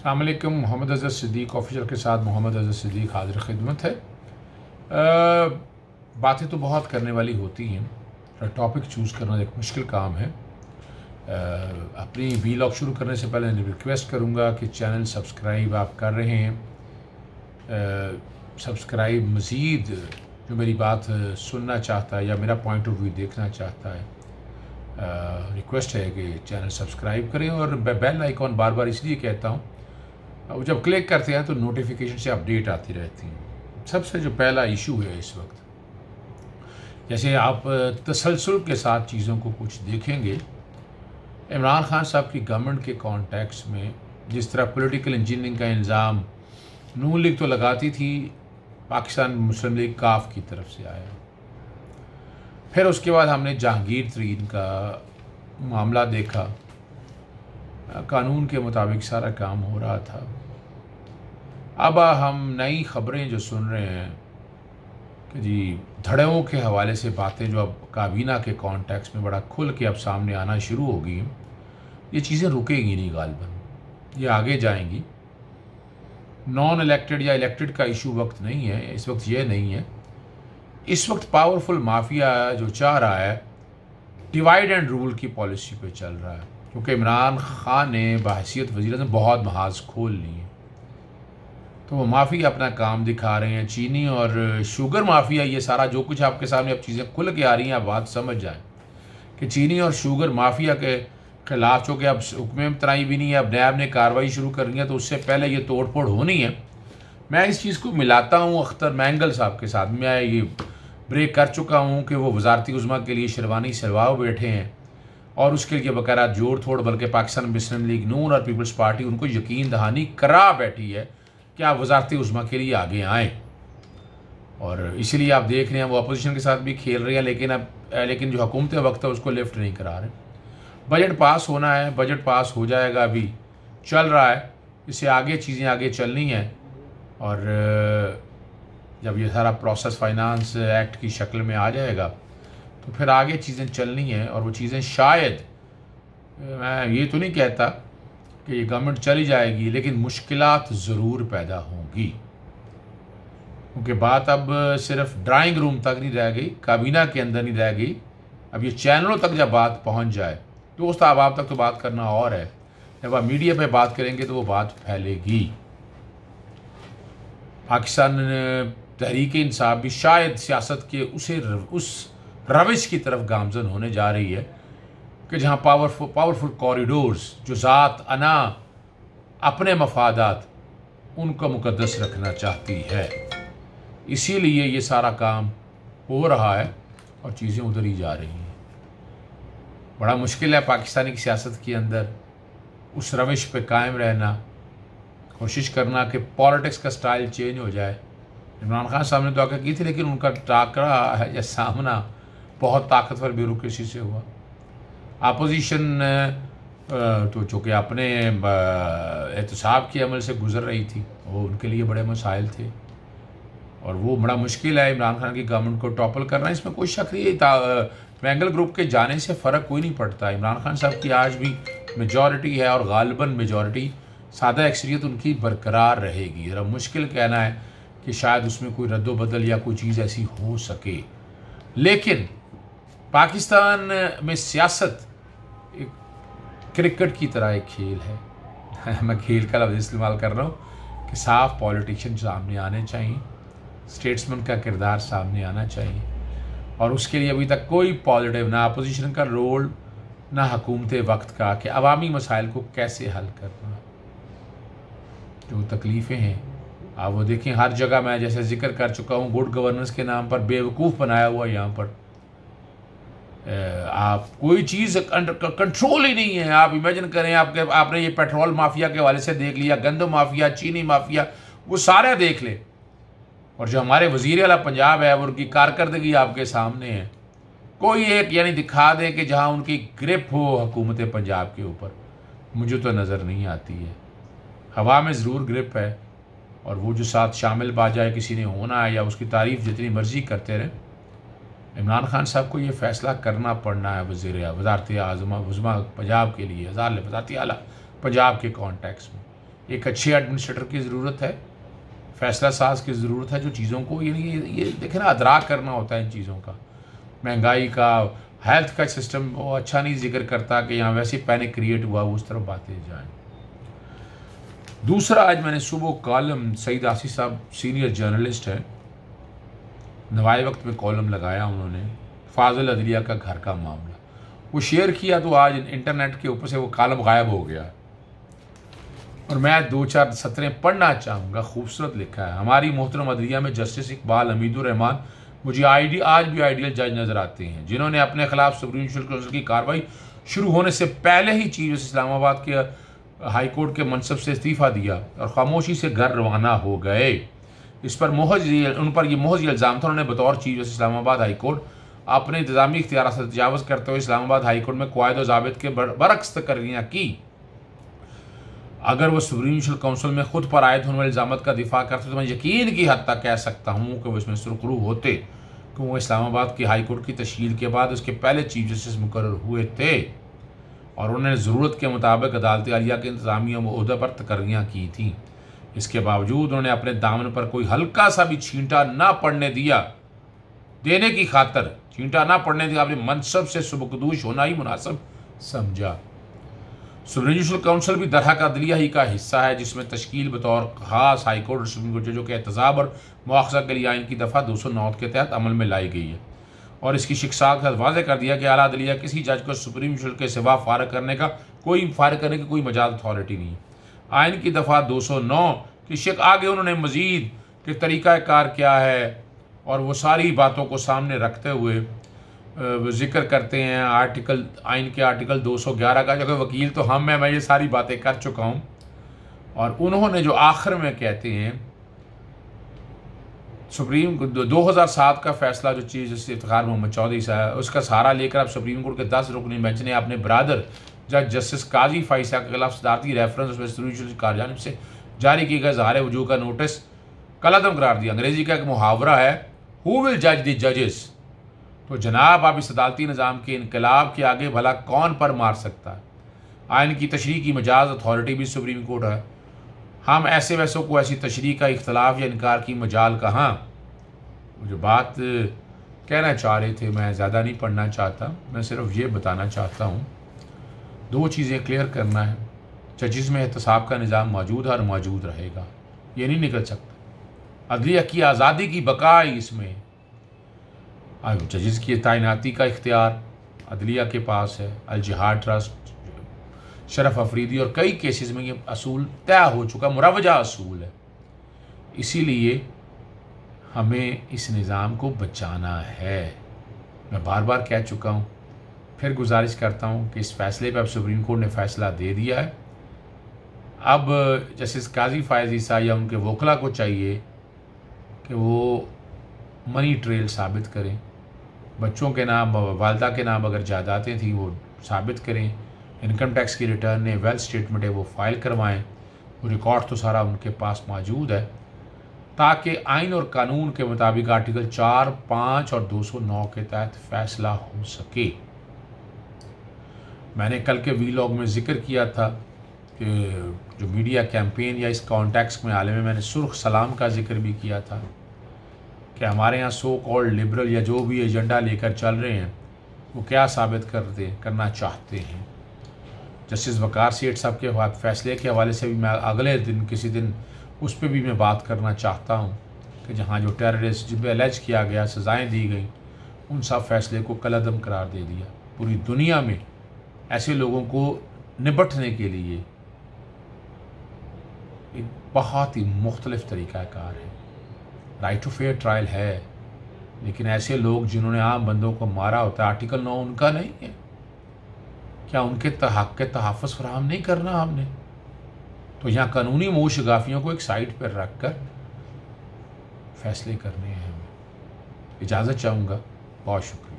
अल्लाम मोहम्मद अजहर सिद्दीक ऑफिसर के साथ मोहम्मद अजहर सिद्दीक हाजिर खिदमत है बातें तो बहुत करने वाली होती हैं टॉपिक चूज़ करना एक मुश्किल काम है आ, अपनी वीलॉग शुरू करने से पहले रिक्वेस्ट करूँगा कि चैनल सब्सक्राइब आप कर रहे हैं सब्सक्राइब मज़ीद जो मेरी बात सुनना चाहता है या मेरा पॉइंट ऑफ व्यू देखना चाहता है रिक्वेस्ट है कि चैनल सब्सक्राइब करें और बेल आइकॉन बार बार इसलिए कहता हूँ और जब क्लिक करते हैं तो नोटिफिकेशन से अपडेट आती रहती हैं सबसे जो पहला इशू है इस वक्त जैसे आप तसलसल के साथ चीज़ों को कुछ देखेंगे इमरान खान साहब की गवर्नमेंट के कॉन्टैक्ट्स में जिस तरह पॉलिटिकल इंजीनियरिंग का इल्ज़ाम नू लीग तो लगाती थी पाकिस्तान मुस्लिम लीग काफ की तरफ से आया फिर उसके बाद हमने जहांगीर तरीन का मामला देखा कानून के मुताबिक सारा काम हो रहा था अब हम नई खबरें जो सुन रहे हैं कि जी धड़ों के हवाले से बातें जो अब काबीना के कॉन्टेक्स्ट में बड़ा खुल के अब सामने आना शुरू होगी ये चीज़ें रुकेगी नहीं गालबन ये आगे जाएंगी नॉन इलेक्टेड या इलेक्टेड का इशू वक्त नहीं है इस वक्त ये नहीं है इस वक्त पावरफुल माफिया जो चाह रहा है डिवाइड एंड रूल की पॉलिसी पे चल रहा है क्योंकि इमरान खान ने बाहसीत वजीर बहुत महाज खोल ली है तो वो माफिया अपना काम दिखा रहे हैं चीनी और शुगर माफिया ये सारा जो कुछ आपके सामने अब चीज़ें खुल के आ रही हैं आप बात समझ जाएं कि चीनी और शुगर माफिया के खिलाफ चूँकि अब हुक्म तनाई भी नहीं है अब नैब ने कार्रवाई शुरू करनी है तो उससे पहले ये तोड़ फोड़ होनी है मैं इस चीज़ को मिलाता हूँ अख्तर मैंगल साहब के साथ मैं ये ब्रेक कर चुका हूँ कि वो वजारती उजमा के लिए शेरवानी शरवाओ बैठे हैं और उसके लिए बकरा जोड़ थोड़ बल्कि पाकिस्तान मुस्लिम लीग नून और पीपल्स पार्टी उनको यकीन दहानी करा बैठी है कि आप वजारती उजमा के लिए आगे आएँ और इसीलिए आप देख रहे हैं वो अपोजिशन के साथ भी खेल रहे हैं लेकिन अब लेकिन जो हुकूमत वक्त है उसको लिफ्ट नहीं करा रहे बजट पास होना है बजट पास हो जाएगा अभी चल रहा है इससे आगे चीज़ें आगे चलनी हैं और जब ये सारा प्रोसेस फाइनेंस एक्ट की शक्ल में आ जाएगा तो फिर आगे चीज़ें चलनी हैं और वो चीज़ें शायद मैं ये तो नहीं कहता कि ये गवर्नमेंट चली जाएगी लेकिन मुश्किल ज़रूर पैदा होंगी क्योंकि बात अब सिर्फ ड्राइंग रूम तक नहीं रह गई काबीना के अंदर नहीं रह गई अब ये चैनलों तक जब बात पहुंच जाए उस अब आप तक तो बात करना और है जब आप मीडिया पे बात करेंगे तो वो बात फैलेगी पाकिस्तान तहरीक इंसाफ भी शायद सियासत के उसे उस रविश की तरफ गामजन होने जा रही है कि जहाँ पावरफुल पावरफुल कॉरिडोर्स ज़ात अना अपने मफादात उनका मुकदस रखना चाहती है इसीलिए ये सारा काम हो रहा है और चीज़ें उधर ही जा रही हैं बड़ा मुश्किल है पाकिस्तानी की सियासत के अंदर उस रविश पे कायम रहना कोशिश करना कि पॉलिटिक्स का स्टाइल चेंज हो जाए इमरान खान साहब ने तो आकर की थी लेकिन उनका टाकरा है या सामना बहुत ताकतवर ब्यूरोसी से हुआ अपोजिशन तो चूँकि अपने एहतसाब के अमल से गुजर रही थी वो उनके लिए बड़े मसाइल थे और वो बड़ा मुश्किल है इमरान खान की गवर्नमेंट को टॉपल करना इसमें कोई शक नहीं ट्रैंगल ग्रुप के जाने से फ़र्क कोई नहीं पड़ता इमरान खान साहब की आज भी मेजॉरिटी है और गालबन मेजॉरिटी सादा अक्सरियत उनकी बरकरार रहेगी ज़रा मुश्किल कहना है कि शायद उसमें कोई रद्दबदल या कोई चीज़ ऐसी हो सके लेकिन पाकिस्तान में सियासत क्रिकेट की तरह एक खेल है मैं खेल का लफ्ज़ इस्तेमाल कर रहा हूँ कि साफ पॉलिटिशियन सामने आने चाहिए स्टेट्समैन का किरदार सामने आना चाहिए और उसके लिए अभी तक कोई पॉजिटिव ना अपोजिशन का रोल ना हकूमत वक्त का कि अवामी मसाइल को कैसे हल करना जो तकलीफ़ें हैं आप वो देखें हर जगह मैं जैसे जिक्र कर चुका हूँ गुड गवर्नेंस के नाम पर बेवकूफ़ बनाया हुआ यहाँ पर आप कोई चीज़ कंट्रोल ही नहीं है आप इमेजिन करें आपके आपने ये पेट्रोल माफिया के वाले से देख लिया गंद माफिया चीनी माफिया वो सारे देख ले और जो हमारे वजीर अला पंजाब है उनकी कारकर्दगी आपके सामने है कोई एक यानी दिखा दे कि जहाँ उनकी ग्रिप हो हुकूमत पंजाब के ऊपर मुझे तो नज़र नहीं आती है हवा में ज़रूर ग्रिप है और वो जो साथ शामिल बाजाए किसी ने होना है या उसकी तारीफ़ जितनी मर्ज़ी करते रहे इमरान खान साहब को ये फैसला करना पड़ना है वज़ी वजारत आज़मा वजमा पंजाब के लिए हज़ार वजारती आला पंजाब के कॉन्टेक्स में एक अच्छे एडमिनिस्ट्रेटर की ज़रूरत है फैसला साज की ज़रूरत है जो चीज़ों को ये ये, ये देखें ना अदराक करना होता है इन चीज़ों का महंगाई का हेल्थ का सिस्टम वो अच्छा नहीं जिक्र करता कि यहाँ वैसे पैनिक क्रिएट हुआ उस तरफ बातें जाए दूसरा आज मैंने सुबह कॉलम सईद आसी साहब सीनियर जर्नलिस्ट हैं नवाए वक्त में कॉलम लगाया उन्होंने फाजल अदलिया का घर का मामला वो शेयर किया तो आज इंटरनेट के ऊपर से वो कॉलम गायब हो गया और मैं दो चार सत्रें पढ़ना चाहूँगा खूबसूरत लिखा है हमारी मोहतरम अदलिया में जस्टिस इकबाल हमीदुररहमान मुझे आईडी आज भी आइडियल जज नज़र आते हैं जिन्होंने अपने खिलाफ सुप्रीम जुडिशल काउंसिल की कार्रवाई शुरू होने से पहले ही चीफ जस्टिस इस्लामाबाद के हाईकोर्ट के मनसब से इस्तीफ़ा दिया और खामोशी से घर रवाना हो गए इस पर मोहज उन पर यह मोहज इल्ज़ाम था उन्होंने बतौर chief justice Islamabad high court अपने इंतजामी इख्तियार से तजावज़ करते हुए इस्लामाबाद हाई कोर्ट में कवायद वाबित के बर, बरक्स लिया की अगर वो सुप्रीम जुडिशल काउंसिल में खुद पर आए थे तो उन्होंने इल्ज़ाम का दिफा करते तो मैं यकीन की हद तक कह सकता हूँ कि वो इसमें सुरखरू होते क्यों वो इस्लामाबाद की हाई कोर्ट की तशहर के बाद उसके पहले चीफ जस्टिस मुकर हुए थे और उन्होंने ज़रूरत के मुताबिक अदालत आलिया के इंतजामी अहदा पर तकरियाँ की थी इसके बावजूद उन्होंने अपने दामन पर कोई हल्का सा भी छींटा ना पड़ने दिया देने की खातर छींटा ना पड़ने दिया अपने मनसब से सुबकदूश होना ही मुनासब समझा सुब्रजूशल काउंसिल भी दरहा का दलिया ही का हिस्सा है जिसमें तश्कील बतौर खास हाईकोर्ट और सुप्रीम कोर्ट जजों के एहतजाब और मुआवजा के लिए आइन की दफ़ा दो सौ नौ के तहत अमल में लाई गई है और इसकी शिक्षा के साथ कर दिया कि अला दलिया किसी जज को सुप्रीम जूशल के सिवा फारग करने का कोई फारग करने की कोई मजाज अथॉरिटी नहीं है आयन की दफ़ा 209 की शिक आगे उन्होंने मज़ीद कि तरीक़ाकार क्या है और वो सारी बातों को सामने रखते हुए जिक्र करते हैं आर्टिकल आइन के आर्टिकल 211 का क्योंकि वकील तो हम हैं मैं ये सारी बातें कर चुका हूँ और उन्होंने जो आखिर में कहते हैं सुप्रीम दो हज़ार सात का फैसला जो चीज़ इफ्तार मोहम्मद चौधरी साहब उसका सहारा लेकर आप सुप्रीम कोर्ट के दस रुकनी बेंच ने अपने बरदर जज जस्टिस काजी फाइसा के खिलाफ सदारती रेफरेंस में कारजानब से जारी किए गए जहार वजू का नोटिस कलदम करार दिया अंग्रेजी का एक मुहावरा है हु विल जज दी जजेस तो जनाब आप इस अदालती निज़ाम के इनकलाब के आगे भला कौन पर मार सकता है आयन हाँ, की तशरी की मजाज अथॉरिटी भी सुप्रीम कोर्ट है हम ऐसे वैसों को ऐसी तशरी का इख्तलाफ या इनकार की मजाल कहाँ जो बात कहना चाह रहे थे मैं ज़्यादा नहीं पढ़ना चाहता मैं सिर्फ ये बताना चाहता हूँ दो चीज़ें क्लियर करना है जजिस में एहतसाब का निज़ाम मौजूद है और मौजूद रहेगा ये नहीं निकल सकता अदलिया की आज़ादी की बका इसमें जजिस की तैनाती का इख्तियार अदलिया के पास है अलजहा ट्रस्ट शरफ अफरीदी और कई केसेस में ये असूल तय हो चुका मुरवजा असूल है इसीलिए हमें इस निज़ाम को बचाना है मैं बार बार कह चुका हूँ फिर गुजारिश करता हूँ कि इस फैसले पर अब सुप्रीम कोर्ट ने फैसला दे दिया है अब जस्टिस काजी फायज ईसा या उनके वकला को चाहिए कि वो मनी ट्रेल साबित करें बच्चों के नाम वालदा के नाम अगर जायदादें थी वो साबित करें इनकम टैक्स की रिटर्न है वेल्थ स्टेटमेंट है वो फाइल करवाएं वो रिकॉर्ड तो सारा उनके पास मौजूद है ताकि आइन और कानून के मुताबिक आर्टिकल चार पाँच और दो सौ नौ के तहत फैसला हो सके मैंने कल के वीलॉग में जिक्र किया था कि जो मीडिया कैंपेन या इस कॉन्टेक्स में आलम में मैंने सुर्ख सलाम का जिक्र भी किया था कि हमारे यहाँ सो कॉल्ड लिबरल या जो भी एजेंडा लेकर चल रहे हैं वो क्या साबित करते करना चाहते हैं जस्टिस वकार सेठ साहब के फैसले के हवाले से भी मैं अगले दिन किसी दिन उस पर भी मैं बात करना चाहता हूँ कि जहाँ जो टेररिस्ट जिन पर एलर्ज किया गया सज़ाएँ दी गई उन सब फैसले को कलदम करार दे दिया पूरी दुनिया में ऐसे लोगों को निपटने के लिए एक बहुत ही मुख्तलिफ तरीक़ाकार है राइट टू फेयर ट्रायल है लेकिन ऐसे लोग जिन्होंने आम बंदों को मारा होता है आर्टिकल नौ उनका नहीं है क्या उनके तहक के तहफ़ फ्राहम नहीं करना हमने तो यहाँ कानूनी मोशगाफियों को एक साइड पर रख कर फैसले करने हैं हमें इजाज़त चाहूँगा बहुत शुक्रिया